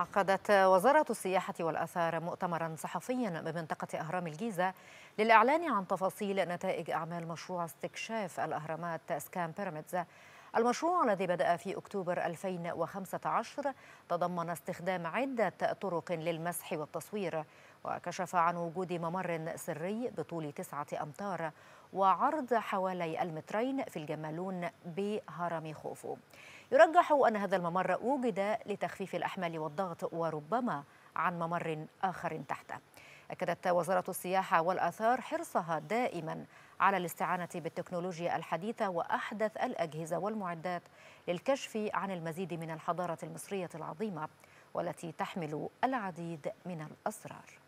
عقدت وزارة السياحة والأثار مؤتمرا صحفيا بمنطقة أهرام الجيزة للإعلان عن تفاصيل نتائج أعمال مشروع استكشاف الأهرامات سكان بيراميدز المشروع الذي بدأ في أكتوبر 2015 تضمن استخدام عدة طرق للمسح والتصوير وكشف عن وجود ممر سري بطول تسعة أمتار وعرض حوالي المترين في الجمالون بهرم خوفو يرجح أن هذا الممر وجد لتخفيف الأحمال والضغط وربما عن ممر آخر تحته أكدت وزارة السياحة والآثار حرصها دائما على الاستعانة بالتكنولوجيا الحديثة وأحدث الأجهزة والمعدات للكشف عن المزيد من الحضارة المصرية العظيمة والتي تحمل العديد من الأسرار